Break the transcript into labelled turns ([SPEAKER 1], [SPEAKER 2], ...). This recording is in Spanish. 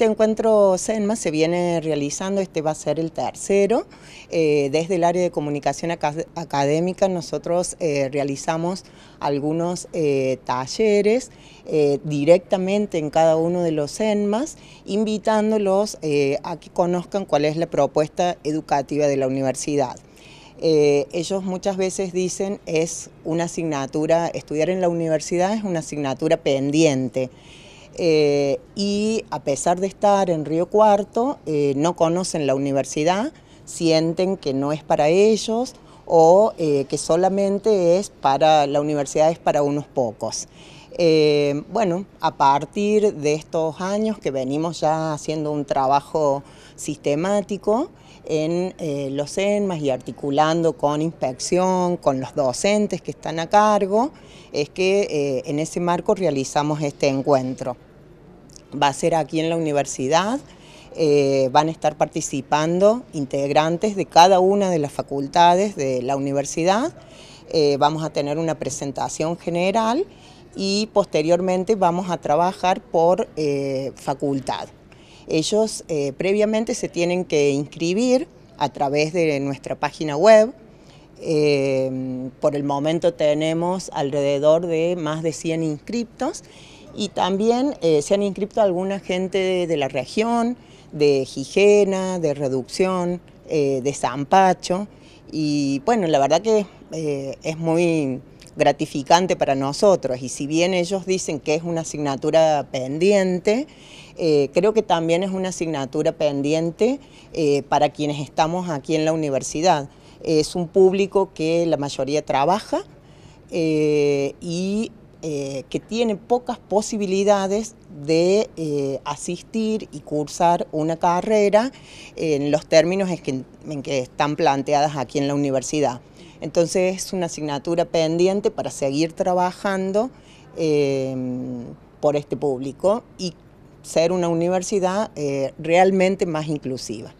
[SPEAKER 1] Este encuentro CENMA se viene realizando, este va a ser el tercero. Eh, desde el área de comunicación académica nosotros eh, realizamos algunos eh, talleres directamente en cada uno de los CENMAS, invitándolos a que conozcan cuál es la propuesta educativa de la universidad. ellos muchas veces dicen es una asignatura, estudiar en la universidad es una asignatura pendiente. Eh, y a pesar de estar en Río Cuarto, eh, no conocen la universidad, sienten que no es para ellos o eh, que solamente es para la universidad es para unos pocos. bueno, a partir de estos años que venimos ya haciendo un trabajo sistemático, en eh, los ENMAS y articulando con inspección, con los docentes que están a cargo, es que eh, en ese marco realizamos este encuentro. Va a ser aquí en la universidad, eh, van a estar participando integrantes de cada una de las facultades de la universidad, vamos a tener una presentación general y posteriormente vamos a trabajar por facultad. Ellos eh, previamente se tienen que inscribir a través de nuestra página web. Em, por el momento tenemos alrededor de más de 100 inscriptos y también eh, se han inscrito alguna gente de, la región, de Gijena, de Reducción, eh, de Zampacho y bueno, la verdad que es muy gratificante para nosotros y si bien ellos dicen que es una asignatura pendiente, eh, creo que también es una asignatura pendiente eh, para quienes estamos aquí en la universidad. Es un público que la mayoría trabaja eh, y que tiene pocas posibilidades de asistir y cursar una carrera en los términos en que están planteadas aquí en la universidad. Entonces es una asignatura pendiente para seguir trabajando em, por este público y ser una universidad eh, realmente más inclusiva.